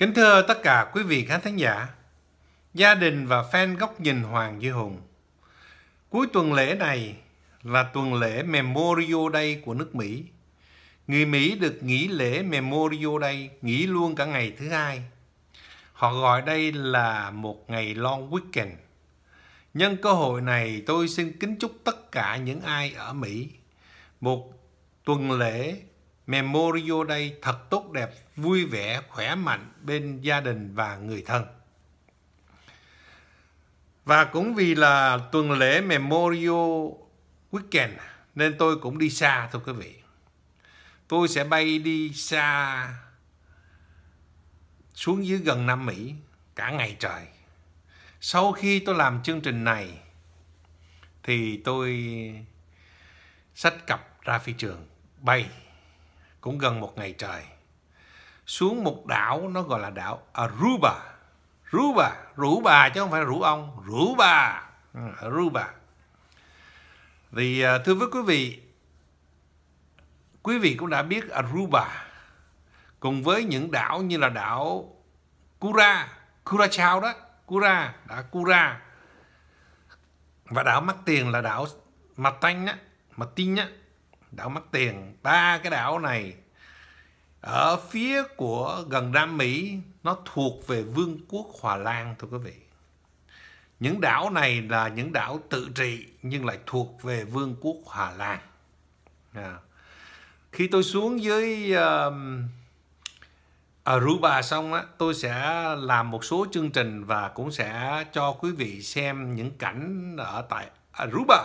Kính thưa tất cả quý vị khán thính giả, gia đình và fan góc nhìn Hoàng Duy Hùng. Cuối tuần lễ này là tuần lễ Memorial Day của nước Mỹ. Người Mỹ được nghỉ lễ Memorial Day, nghỉ luôn cả ngày thứ hai. Họ gọi đây là một ngày long weekend. Nhân cơ hội này tôi xin kính chúc tất cả những ai ở Mỹ một tuần lễ Memorial Day thật tốt đẹp, vui vẻ, khỏe mạnh bên gia đình và người thân. Và cũng vì là tuần lễ Memorial Weekend nên tôi cũng đi xa thôi quý vị. Tôi sẽ bay đi xa xuống dưới gần Nam Mỹ cả ngày trời. Sau khi tôi làm chương trình này thì tôi sách cặp ra phi trường bay cũng gần một ngày trời xuống một đảo nó gọi là đảo Aruba Aruba rủ bà chứ không phải rủ ông rủ bà ừ. Aruba thì à, thưa với quý vị quý vị cũng đã biết Aruba cùng với những đảo như là đảo Cura Curacao đó Cura đảo Cura và đảo Mắc Tiền là đảo Matanh á Matin á đảo Mắc Tiền ba cái đảo này ở phía của gần Nam Mỹ nó thuộc về Vương quốc Hòa Lan thưa quý vị những đảo này là những đảo tự trị nhưng lại thuộc về Vương quốc Hòa Lan à. khi tôi xuống dưới uh, Aruba xong á, tôi sẽ làm một số chương trình và cũng sẽ cho quý vị xem những cảnh ở tại Aruba,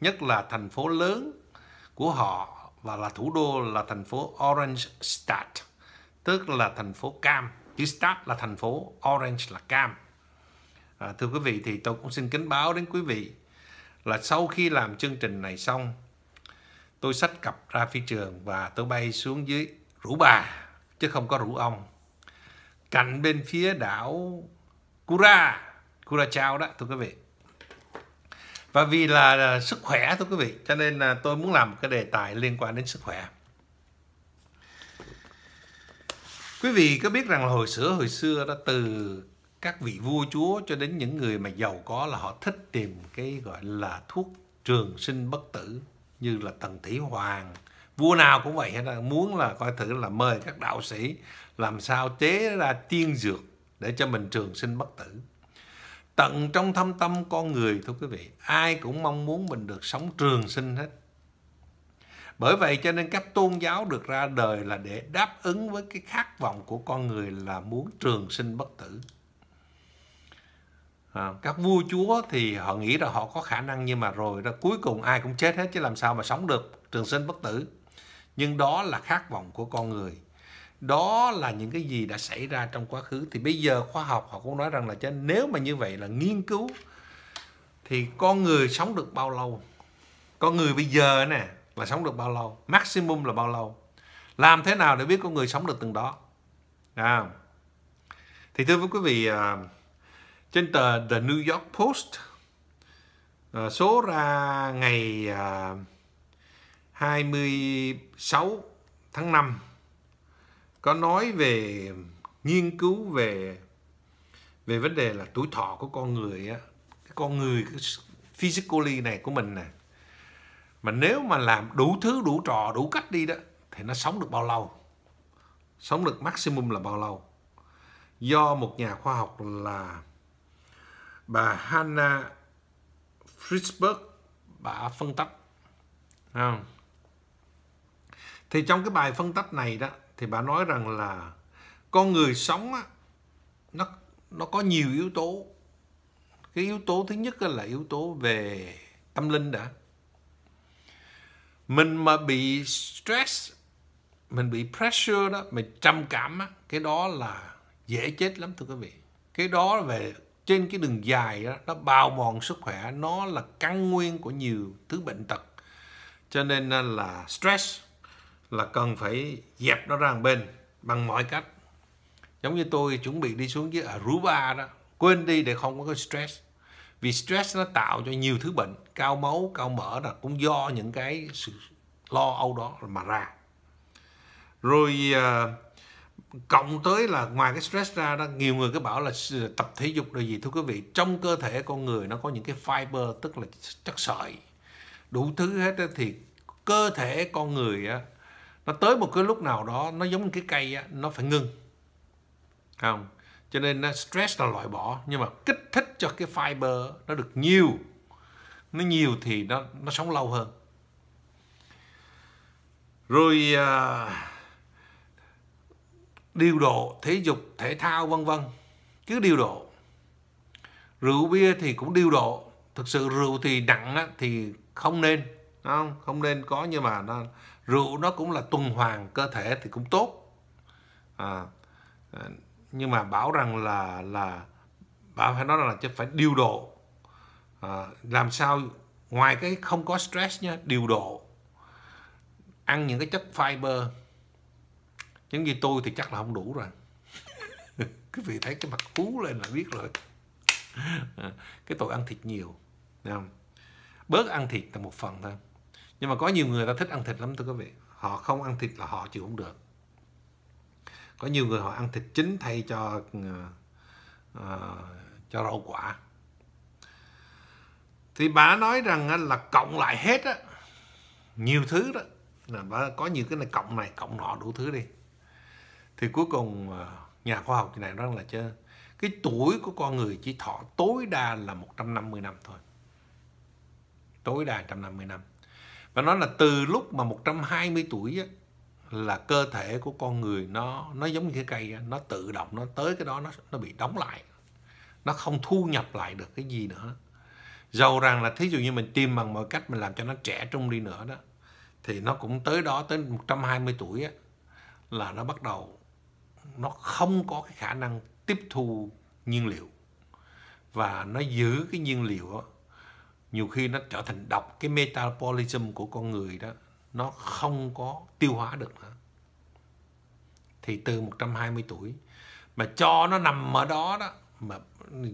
nhất là thành phố lớn của họ và là thủ đô là thành phố Orange State, tức là thành phố cam. Chữ State là thành phố, Orange là cam. À, thưa quý vị thì tôi cũng xin kính báo đến quý vị là sau khi làm chương trình này xong, tôi sách cặp ra phi trường và tôi bay xuống dưới rủ bà chứ không có rủ ông. Cạnh bên phía đảo Cura, Cura Chao đó thưa quý vị và vì là, à, sức khỏe thưa quý vị cho nên là tôi muốn làm một cái đề tài liên quan đến sức khỏe quý vị có biết rằng là hồi xưa hồi xưa đó từ các vị vua chúa cho đến những người mà giàu có là họ thích tìm cái gọi là thuốc trường sinh bất tử như là tần thủy hoàng vua nào cũng vậy hết muốn là coi thử là mời các đạo sĩ làm sao chế ra tiên dược để cho mình trường sinh bất tử tận trong thâm tâm con người thưa quý vị ai cũng mong muốn mình được sống trường sinh hết bởi vậy cho nên các tôn giáo được ra đời là để đáp ứng với cái khát vọng của con người là muốn trường sinh bất tử à, các vua chúa thì họ nghĩ là họ có khả năng nhưng mà rồi đó cuối cùng ai cũng chết hết chứ làm sao mà sống được trường sinh bất tử nhưng đó là khát vọng của con người đó là những cái gì đã xảy ra trong quá khứ thì bây giờ khoa học họ cũng nói rằng là chứ nếu mà như vậy là nghiên cứu thì con người sống được bao lâu con người bây giờ nè là sống được bao lâu maximum là bao lâu làm thế nào để biết con người sống được từng đó à. thì thưa với quý vị à, trên tờ The New York Post à, số ra ngày à, 26 tháng 5 có nói về nghiên cứu về về vấn đề là tuổi thọ của con người á cái con người cái physically này của mình nè mà nếu mà làm đủ thứ đủ trò đủ cách đi đó thì nó sống được bao lâu sống được maximum là bao lâu do một nhà khoa học là bà Hannah Frisberg bà phân tích không? thì trong cái bài phân tích này đó thì bà nói rằng là con người sống á, nó nó có nhiều yếu tố cái yếu tố thứ nhất là yếu tố về tâm linh đã mình mà bị stress mình bị pressure đó mình trầm cảm á, cái đó là dễ chết lắm thưa quý vị cái đó về trên cái đường dài đó nó bào mòn sức khỏe nó là căn nguyên của nhiều thứ bệnh tật cho nên là stress là cần phải dẹp nó ra một bên bằng mọi cách giống như tôi chuẩn bị đi xuống dưới Aruba đó quên đi để không có cái stress vì stress nó tạo cho nhiều thứ bệnh cao máu cao mỡ là cũng do những cái sự lo âu đó mà ra rồi à, cộng tới là ngoài cái stress ra đó nhiều người cứ bảo là tập thể dục là gì thưa quý vị trong cơ thể con người nó có những cái fiber tức là chất sợi đủ thứ hết thì cơ thể con người nó tới một cái lúc nào đó nó giống như cái cây á, nó phải ngưng không cho nên stress là loại bỏ nhưng mà kích thích cho cái fiber nó được nhiều nó nhiều thì nó nó sống lâu hơn rồi uh, điều độ thể dục thể thao vân vân cứ điều độ rượu bia thì cũng điều độ thực sự rượu thì nặng á, thì không nên không không nên có nhưng mà nó rượu nó cũng là tuần hoàn cơ thể thì cũng tốt à, à nhưng mà bảo rằng là là bảo phải nói là chứ phải điều độ à, làm sao ngoài cái không có stress nha điều độ ăn những cái chất fiber giống như tôi thì chắc là không đủ rồi quý vị thấy cái mặt cú lên là biết rồi à, cái tội ăn thịt nhiều không? bớt ăn thịt là một phần thôi nhưng mà có nhiều người ta thích ăn thịt lắm thưa quý vị họ không ăn thịt là họ chịu không được có nhiều người họ ăn thịt chính thay cho uh, cho rau quả thì bà nói rằng là cộng lại hết á nhiều thứ đó là bà có nhiều cái này cộng này cộng nọ đủ thứ đi thì cuối cùng ờ, nhà khoa học này nói là chứ cái tuổi của con người chỉ thọ tối đa là 150 năm thôi tối đa 150 năm và nói là từ lúc mà 120 tuổi á, là cơ thể của con người nó nó giống như cái cây á, nó tự động nó tới cái đó nó nó bị đóng lại nó không thu nhập lại được cái gì nữa dầu rằng là thí dụ như mình tìm bằng mọi cách mình làm cho nó trẻ trung đi nữa đó thì nó cũng tới đó tới 120 tuổi á, là nó bắt đầu nó không có cái khả năng tiếp thu nhiên liệu và nó giữ cái nhiên liệu đó, nhiều khi nó trở thành độc cái metabolism của con người đó nó không có tiêu hóa được nữa thì từ 120 tuổi mà cho nó nằm ở đó đó mà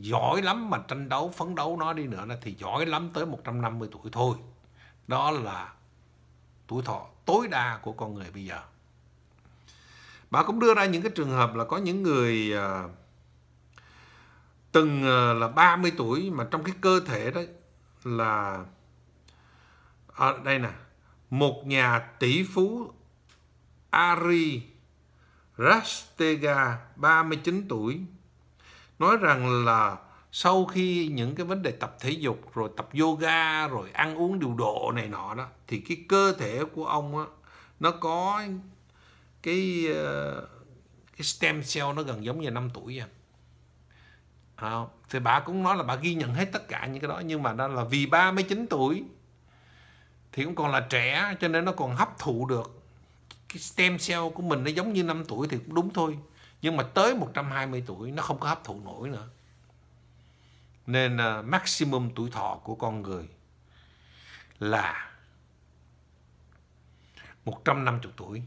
giỏi lắm mà tranh đấu phấn đấu nó đi nữa là thì giỏi lắm tới 150 tuổi thôi đó là tuổi thọ tối đa của con người bây giờ bà cũng đưa ra những cái trường hợp là có những người à, từng à, là 30 tuổi mà trong cái cơ thể đó là ở à, đây nè một nhà tỷ phú Ari Rastega 39 tuổi nói rằng là sau khi những cái vấn đề tập thể dục rồi tập yoga rồi ăn uống điều độ này nọ đó thì cái cơ thể của ông á nó có cái ờ, cái stem cell nó gần giống như năm tuổi vậy thì bà cũng nói là bà ghi nhận hết tất cả những cái đó nhưng mà đó là vì ba mấy chín tuổi thì cũng còn là trẻ cho nên nó còn hấp thụ được cái stem cell của mình nó giống như 5 tuổi thì cũng đúng thôi nhưng mà tới 120 tuổi nó không có hấp thụ nổi nữa nên uh, maximum tuổi thọ của con người là 150 tuổi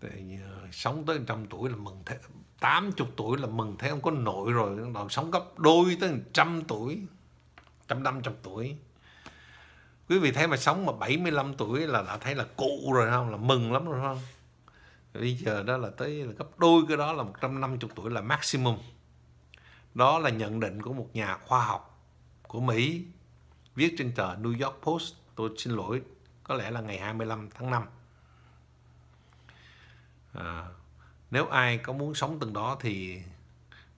thì, uh, sống tới 100 tuổi là mừng thế 80 tuổi là mừng thấy ông có nội rồi còn sống gấp đôi tới 100 tuổi trăm năm trăm tuổi quý vị thấy mà sống mà 75 tuổi là đã thấy là cụ rồi không là mừng lắm rồi không bây giờ đó là tới là gấp đôi cái đó là 150 tuổi là maximum đó là nhận định của một nhà khoa học của Mỹ viết trên tờ New York Post tôi xin lỗi có lẽ là ngày 25 tháng 5 à, nếu ai có muốn sống từng đó thì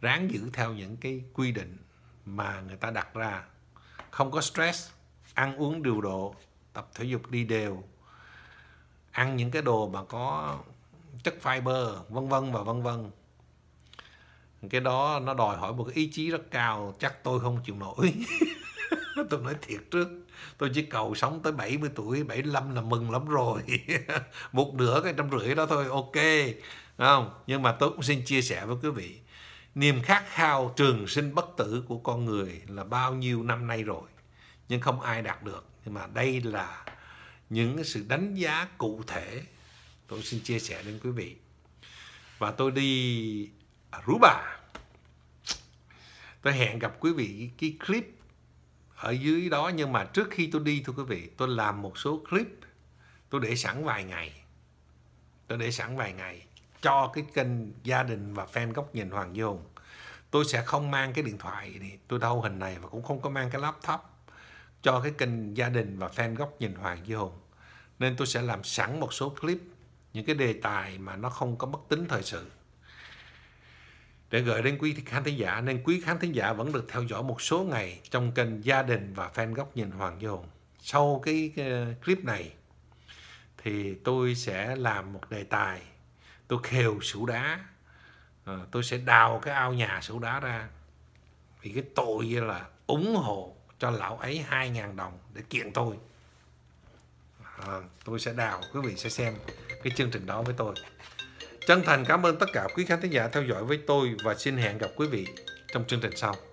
ráng giữ theo những cái quy định mà người ta đặt ra không có stress ăn uống điều độ tập thể dục đi đều ăn những cái đồ mà có chất fiber vân vân và vân vân cái đó nó đòi hỏi một cái ý chí rất cao chắc tôi không chịu nổi tôi nói thiệt trước tôi chỉ cầu sống tới 70 tuổi 75 là mừng lắm rồi một nửa cái trăm rưỡi đó thôi ok không nhưng mà tôi cũng xin chia sẻ với quý vị niềm khát khao trường sinh bất tử của con người là bao nhiêu năm nay rồi nhưng không ai đạt được nhưng mà đây là những sự đánh giá cụ thể tôi xin chia sẻ đến quý vị và tôi đi Rú Bà, tôi hẹn gặp quý vị cái clip ở dưới đó nhưng mà trước khi tôi đi thưa quý vị tôi làm một số clip tôi để sẵn vài ngày tôi để sẵn vài ngày cho cái kênh gia đình và fan góc nhìn Hoàng Duy Hùng tôi sẽ không mang cái điện thoại này, tôi đâu hình này và cũng không có mang cái laptop cho cái kênh gia đình và fan góc nhìn Hoàng Duy Hùng nên tôi sẽ làm sẵn một số clip những cái đề tài mà nó không có mất tính thời sự để gửi đến quý khán thính giả nên quý khán thính giả vẫn được theo dõi một số ngày trong kênh gia đình và fan góc nhìn Hoàng Duy Hùng sau cái ờ, clip này thì tôi sẽ làm một đề tài tôi khều sửu đá à, tôi sẽ đào cái ao nhà sửu đá ra vì cái tội là ủng hộ cho lão ấy hai ngàn đồng để kiện tôi à, tôi sẽ đào quý vị sẽ xem cái chương trình đó với tôi chân thành cảm ơn tất cả quý khán thính giả theo dõi với tôi và xin hẹn gặp quý vị trong chương trình sau